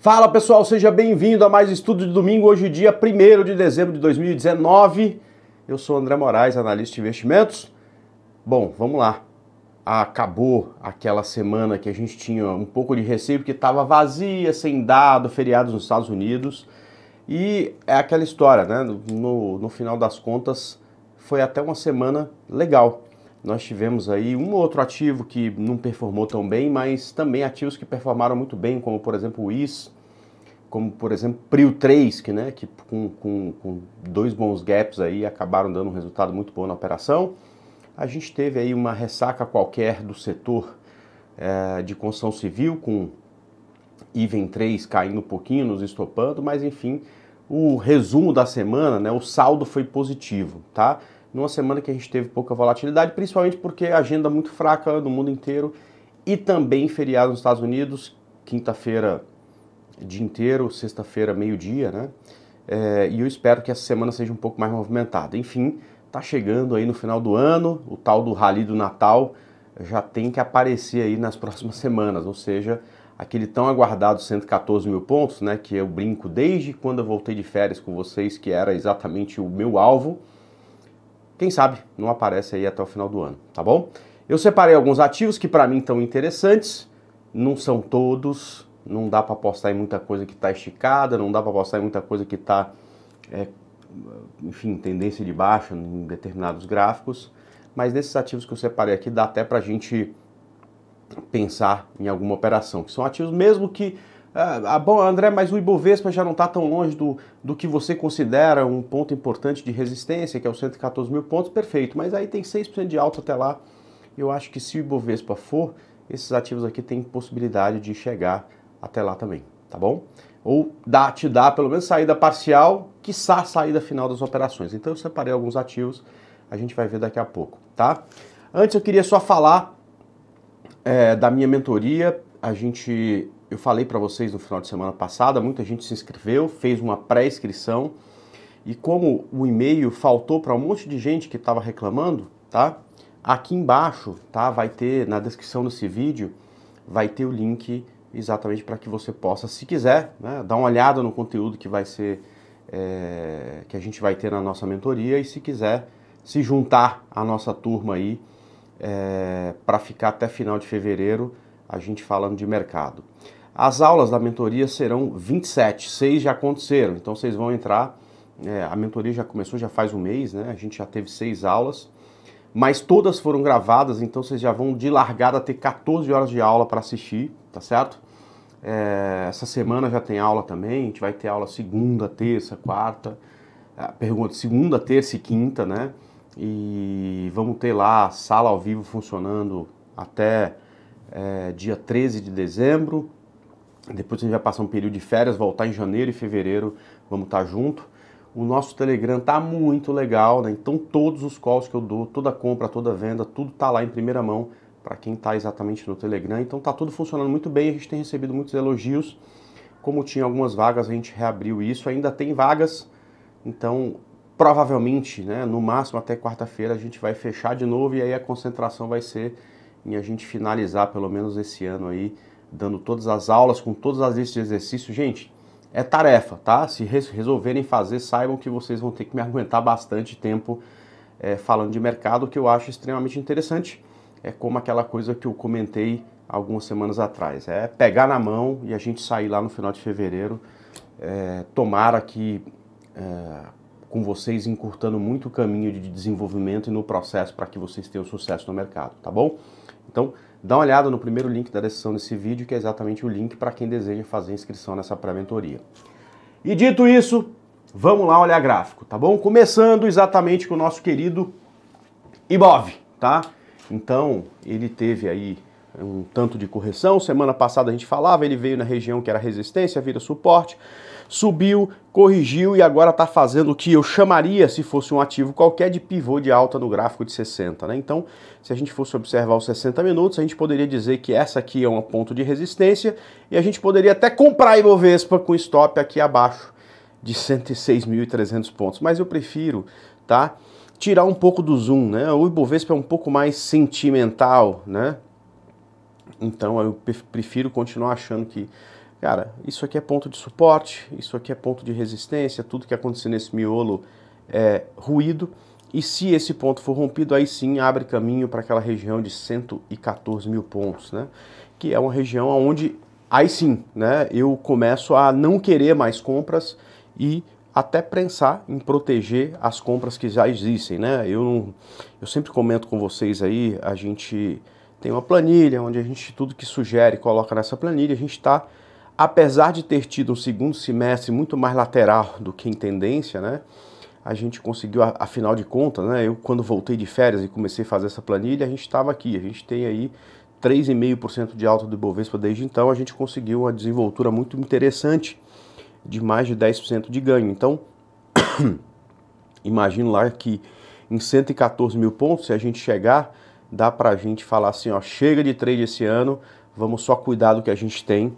Fala pessoal, seja bem-vindo a mais estudo de domingo, hoje dia 1 de dezembro de 2019. Eu sou André Moraes, analista de investimentos. Bom, vamos lá. Acabou aquela semana que a gente tinha um pouco de receio porque estava vazia, sem dado, feriados nos Estados Unidos. E é aquela história, né? No, no final das contas, foi até uma semana legal nós tivemos aí um outro ativo que não performou tão bem, mas também ativos que performaram muito bem, como por exemplo o IS, como por exemplo Prio 3, que, né, que com, com, com dois bons gaps aí acabaram dando um resultado muito bom na operação. A gente teve aí uma ressaca qualquer do setor é, de construção civil, com IVEN 3 caindo um pouquinho, nos estopando, mas enfim, o resumo da semana, né, o saldo foi positivo, tá? numa semana que a gente teve pouca volatilidade, principalmente porque agenda muito fraca no mundo inteiro e também feriado nos Estados Unidos, quinta-feira dia inteiro, sexta-feira meio-dia, né? É, e eu espero que essa semana seja um pouco mais movimentada. Enfim, tá chegando aí no final do ano, o tal do Rally do Natal já tem que aparecer aí nas próximas semanas, ou seja, aquele tão aguardado 114 mil pontos, né? Que eu brinco desde quando eu voltei de férias com vocês, que era exatamente o meu alvo quem sabe não aparece aí até o final do ano, tá bom? Eu separei alguns ativos que para mim estão interessantes, não são todos, não dá para apostar em muita coisa que está esticada, não dá para apostar em muita coisa que está, é, enfim, tendência de baixa em determinados gráficos, mas nesses ativos que eu separei aqui dá até para a gente pensar em alguma operação, que são ativos mesmo que ah, ah, bom, André, mas o Ibovespa já não está tão longe do, do que você considera um ponto importante de resistência, que é os 114 mil pontos, perfeito. Mas aí tem 6% de alta até lá. Eu acho que se o Ibovespa for, esses ativos aqui têm possibilidade de chegar até lá também, tá bom? Ou dá, te dá pelo menos saída parcial, quiçá saída final das operações. Então eu separei alguns ativos, a gente vai ver daqui a pouco, tá? Antes eu queria só falar é, da minha mentoria. A gente eu falei para vocês no final de semana passada, muita gente se inscreveu, fez uma pré-inscrição e como o e-mail faltou para um monte de gente que estava reclamando, tá? Aqui embaixo, tá? Vai ter na descrição desse vídeo, vai ter o link exatamente para que você possa, se quiser, né, dar uma olhada no conteúdo que vai ser é, que a gente vai ter na nossa mentoria e se quiser se juntar à nossa turma aí é, eh, para ficar até final de fevereiro a gente falando de mercado. As aulas da mentoria serão 27, seis já aconteceram, então vocês vão entrar. É, a mentoria já começou, já faz um mês, né? A gente já teve seis aulas, mas todas foram gravadas, então vocês já vão de largada ter 14 horas de aula para assistir, tá certo? É, essa semana já tem aula também, a gente vai ter aula segunda, terça, quarta, é, pergunta segunda, terça e quinta, né? E vamos ter lá sala ao vivo funcionando até é, dia 13 de dezembro depois a gente vai passar um período de férias, voltar em janeiro e fevereiro, vamos estar junto. O nosso Telegram tá muito legal, né? Então todos os calls que eu dou, toda compra, toda venda, tudo tá lá em primeira mão para quem está exatamente no Telegram. Então tá tudo funcionando muito bem, a gente tem recebido muitos elogios. Como tinha algumas vagas, a gente reabriu isso, ainda tem vagas. Então, provavelmente, né, no máximo até quarta-feira a gente vai fechar de novo e aí a concentração vai ser em a gente finalizar pelo menos esse ano aí dando todas as aulas com todas as listas de exercícios. Gente, é tarefa, tá? Se resolverem fazer, saibam que vocês vão ter que me aguentar bastante tempo é, falando de mercado, que eu acho extremamente interessante. É como aquela coisa que eu comentei algumas semanas atrás. É pegar na mão e a gente sair lá no final de fevereiro. É, tomara que é, com vocês encurtando muito o caminho de desenvolvimento e no processo para que vocês tenham sucesso no mercado, tá bom? Então, Dá uma olhada no primeiro link da descrição desse vídeo, que é exatamente o link para quem deseja fazer inscrição nessa pré-mentoria. E dito isso, vamos lá olhar gráfico, tá bom? Começando exatamente com o nosso querido Ibov, tá? Então, ele teve aí um tanto de correção. Semana passada a gente falava, ele veio na região que era resistência, vira suporte subiu, corrigiu e agora está fazendo o que eu chamaria, se fosse um ativo qualquer, de pivô de alta no gráfico de 60. Né? Então, se a gente fosse observar os 60 minutos, a gente poderia dizer que essa aqui é um ponto de resistência e a gente poderia até comprar Ibovespa com stop aqui abaixo de 106.300 pontos. Mas eu prefiro, tá? Tirar um pouco do zoom, né? O Ibovespa é um pouco mais sentimental, né? Então eu prefiro continuar achando que cara, isso aqui é ponto de suporte, isso aqui é ponto de resistência, tudo que acontecer nesse miolo é ruído. E se esse ponto for rompido, aí sim abre caminho para aquela região de 114 mil pontos, né? Que é uma região onde, aí sim, né, eu começo a não querer mais compras e até pensar em proteger as compras que já existem, né? Eu, não, eu sempre comento com vocês aí, a gente tem uma planilha onde a gente tudo que sugere coloca nessa planilha, a gente está apesar de ter tido um segundo semestre muito mais lateral do que em tendência, né? A gente conseguiu, afinal de contas, né? Eu, quando voltei de férias e comecei a fazer essa planilha, a gente estava aqui. A gente tem aí 3,5% de alta do Ibovespa desde então. A gente conseguiu uma desenvoltura muito interessante de mais de 10% de ganho. Então, imagino lá que em 114 mil pontos, se a gente chegar, dá para a gente falar assim: ó, chega de trade esse ano, vamos só cuidar do que a gente tem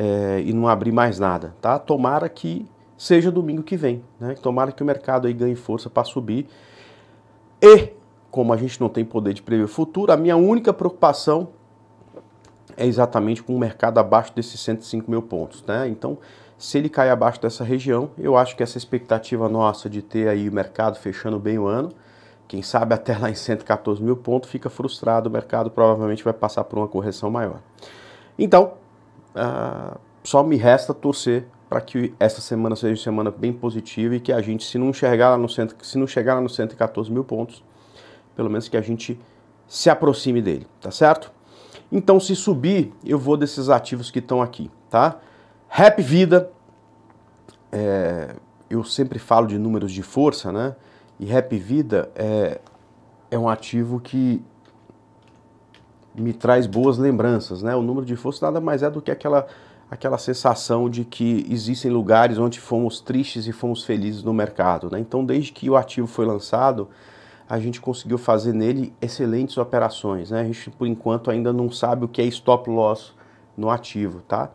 é, e não abrir mais nada, tá? Tomara que seja domingo que vem, né? Tomara que o mercado aí ganhe força para subir. E, como a gente não tem poder de prever o futuro, a minha única preocupação é exatamente com o mercado abaixo desses 105 mil pontos, né? Então, se ele cair abaixo dessa região, eu acho que essa expectativa nossa de ter aí o mercado fechando bem o ano, quem sabe até lá em 114 mil pontos, fica frustrado, o mercado provavelmente vai passar por uma correção maior. Então, uh, só me resta torcer para que essa semana seja uma semana bem positiva e que a gente, se não chegar lá no centro, se não chegar lá no 114 mil pontos, pelo menos que a gente se aproxime dele, tá certo? Então, se subir, eu vou desses ativos que estão aqui, tá? Rap Vida, é, eu sempre falo de números de força, né? E Rap Vida é, é um ativo que me traz boas lembranças, né? O número de força nada mais é do que aquela aquela sensação de que existem lugares onde fomos tristes e fomos felizes no mercado, né? Então, desde que o ativo foi lançado, a gente conseguiu fazer nele excelentes operações, né? A gente por enquanto ainda não sabe o que é stop loss no ativo, tá?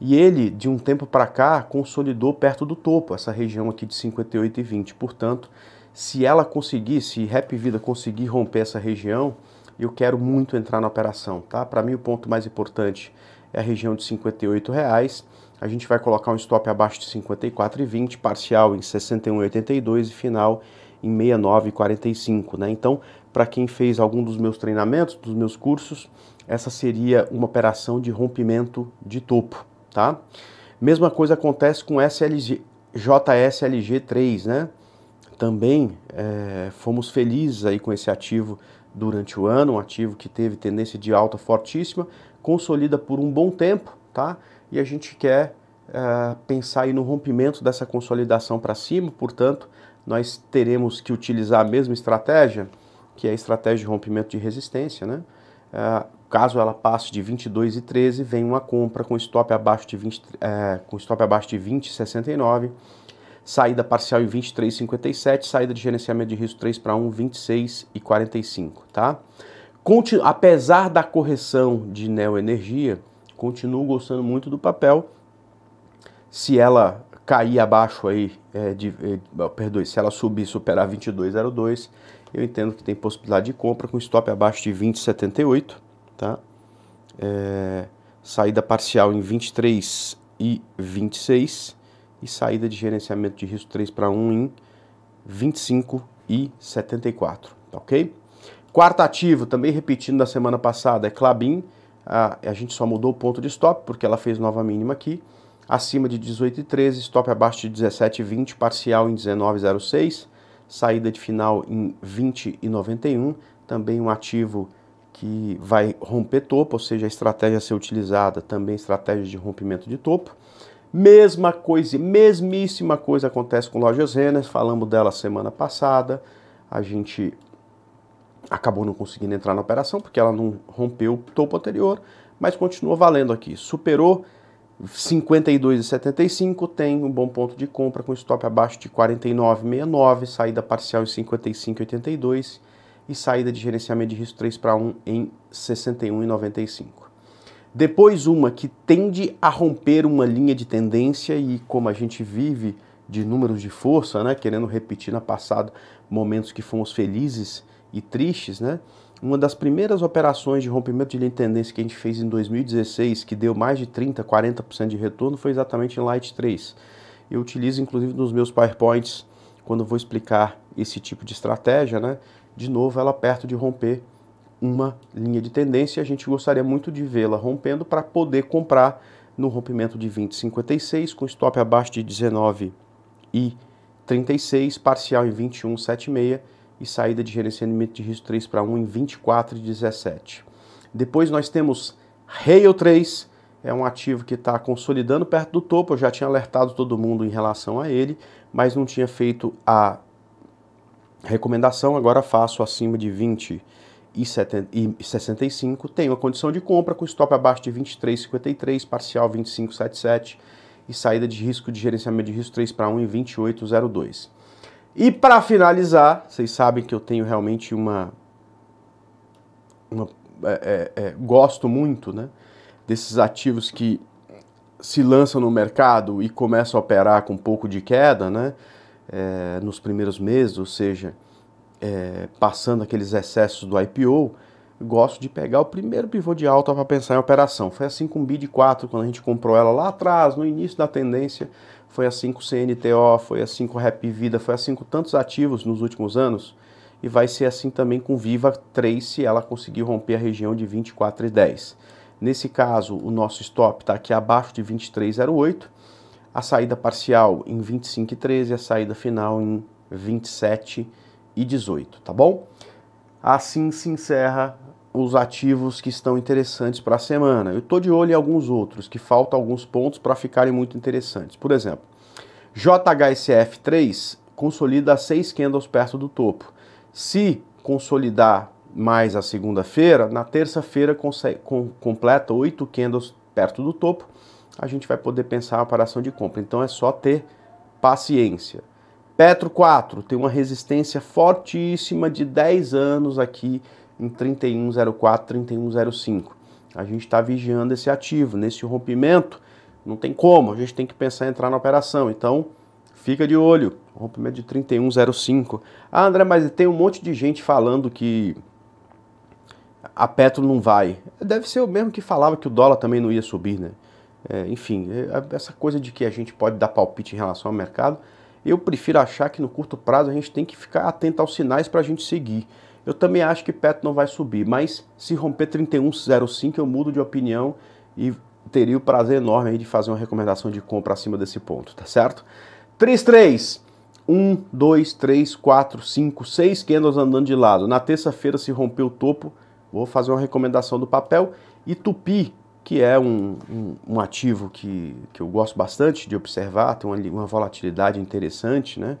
E ele, de um tempo para cá, consolidou perto do topo, essa região aqui de 58 e 20. Portanto, se ela conseguir, se Rap Vida conseguir romper essa região, eu quero muito entrar na operação, tá? Para mim o ponto mais importante é a região de R$ 58,00. A gente vai colocar um stop abaixo de 54,20, parcial em 61,82 e final em 69,45, né? Então, para quem fez algum dos meus treinamentos, dos meus cursos, essa seria uma operação de rompimento de topo, tá? Mesma coisa acontece com SLG, JSLG3, né? Também é, fomos felizes aí com esse ativo durante o ano, um ativo que teve tendência de alta fortíssima, consolida por um bom tempo, tá? E a gente quer uh, pensar aí no rompimento dessa consolidação para cima, portanto, nós teremos que utilizar a mesma estratégia, que é a estratégia de rompimento de resistência, né? Uh, caso ela passe de 22,13, e vem uma compra com stop abaixo de 20, uh, é, com stop abaixo de 20,69 saída parcial em 23,57, saída de gerenciamento de risco 3 para 1, 26,45, tá? Continu apesar da correção de Neoenergia, continuo gostando muito do papel. Se ela cair abaixo aí, é, de, é, perdoe, se ela subir superar 22,02, eu entendo que tem possibilidade de compra com stop abaixo de 20,78, tá? É, saída parcial em 23 e 26 e saída de gerenciamento de risco 3 para 1 em 25 e 74, tá ok? Quarto ativo, também repetindo da semana passada, é Clabin. A, a gente só mudou o ponto de stop porque ela fez nova mínima aqui, acima de 18,13, stop abaixo de 17,20, parcial em 19,06, saída de final em 20,91, também um ativo que vai romper topo, ou seja, a estratégia a ser utilizada também é estratégia de rompimento de topo. Mesma coisa, mesmíssima coisa acontece com lojas Renner, falamos dela semana passada. A gente acabou não conseguindo entrar na operação porque ela não rompeu o topo anterior, mas continua valendo aqui. Superou 52,75, tem um bom ponto de compra com stop abaixo de 49,69, saída parcial em 55,82 e saída de gerenciamento de risco 3 para 1 em 61,95. Depois, uma que tende a romper uma linha de tendência e como a gente vive de números de força, né? querendo repetir na passada momentos que fomos felizes e tristes, né? Uma das primeiras operações de rompimento de linha de tendência que a gente fez em 2016, que deu mais de 30, 40% de retorno, foi exatamente em Light 3. Eu utilizo inclusive nos meus PowerPoints quando vou explicar esse tipo de estratégia, né? De novo, ela perto de romper uma linha de tendência e a gente gostaria muito de vê-la rompendo para poder comprar no rompimento de 20,56 com stop abaixo de 19 e 36, parcial em 21,76 e saída de gerenciamento de risco 3 para 1 em 24,17. Depois nós temos Rail 3, é um ativo que está consolidando perto do topo, eu já tinha alertado todo mundo em relação a ele, mas não tinha feito a recomendação, agora faço acima de 20 e 65 tem uma condição de compra com stop abaixo de 23,53, parcial 25,77 e saída de risco de gerenciamento de risco 3 para 1 em 28,02. E para finalizar, vocês sabem que eu tenho realmente uma, uma é, é, é, gosto muito, né, desses ativos que se lançam no mercado e começam a operar com um pouco de queda, né, é, nos primeiros meses, ou seja, é, passando aqueles excessos do IPO, gosto de pegar o primeiro pivô de alta para pensar em operação. Foi assim com o BID4, quando a gente comprou ela lá atrás, no início da tendência, foi assim com o CNTO, foi assim com o Rap Vida, foi assim com tantos ativos nos últimos anos, e vai ser assim também com Viva 3, se ela conseguir romper a região de 24,10. Nesse caso, o nosso stop está aqui abaixo de 23,08, a saída parcial em 25,13, a saída final em 27,13. 18, tá bom? Assim se encerra os ativos que estão interessantes para a semana. Eu estou de olho em alguns outros, que faltam alguns pontos para ficarem muito interessantes. Por exemplo, JHSF3 consolida seis candles perto do topo. Se consolidar mais a segunda-feira, na terça-feira com, completa oito candles perto do topo, a gente vai poder pensar a operação de compra. Então é só ter paciência. Petro 4 tem uma resistência fortíssima de 10 anos aqui em 3104, 3105. A gente está vigiando esse ativo. Nesse rompimento, não tem como, a gente tem que pensar em entrar na operação. Então, fica de olho. Rompimento de 3105. Ah, André, mas tem um monte de gente falando que a Petro não vai. Deve ser o mesmo que falava que o dólar também não ia subir, né? É, enfim, é, essa coisa de que a gente pode dar palpite em relação ao mercado eu prefiro achar que no curto prazo a gente tem que ficar atento aos sinais para a gente seguir. Eu também acho que Petro não vai subir, mas se romper 31,05 eu mudo de opinião e teria o prazer enorme de fazer uma recomendação de compra acima desse ponto, tá certo? 3,3. 1, 2, 3, 4, 5, 6 candles andando de lado. Na terça-feira se rompeu o topo, vou fazer uma recomendação do papel. E Tupi que é um, um, um, ativo que, que eu gosto bastante de observar, tem uma, uma volatilidade interessante, né?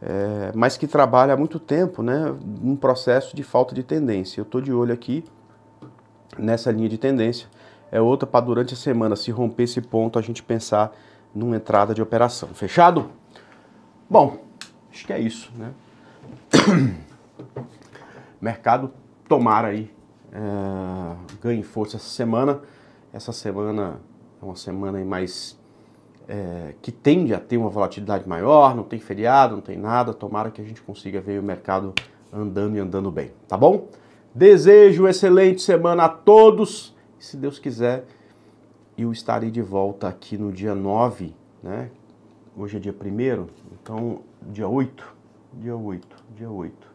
É, mas que trabalha há muito tempo né, um processo de falta de tendência. Eu estou de olho aqui nessa linha de tendência. É outra para durante a semana, se romper esse ponto, a gente pensar numa entrada de operação. Fechado? Bom, acho que é isso. Né? Mercado tomara aí, é, ganhe força essa semana. Essa semana é uma semana mais é, que tende a ter uma volatilidade maior, não tem feriado, não tem nada. Tomara que a gente consiga ver o mercado andando e andando bem, tá bom? Desejo uma excelente semana a todos. Se Deus quiser, eu estarei de volta aqui no dia 9, né? Hoje é dia 1 então dia 8, dia 8, dia 8,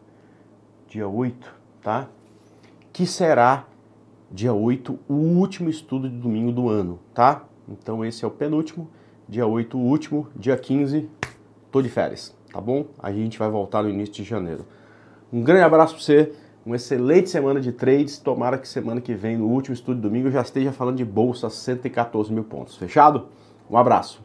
dia 8, tá? Que será dia 8, o último estudo de domingo do ano, tá? Então esse é o penúltimo, dia 8, o último, dia 15, tô de férias, tá bom? A gente vai voltar no início de janeiro. Um grande abraço para você, uma excelente semana de trades, tomara que semana que vem, no último estudo de domingo, eu já esteja falando de bolsa 114 mil pontos, fechado? Um abraço!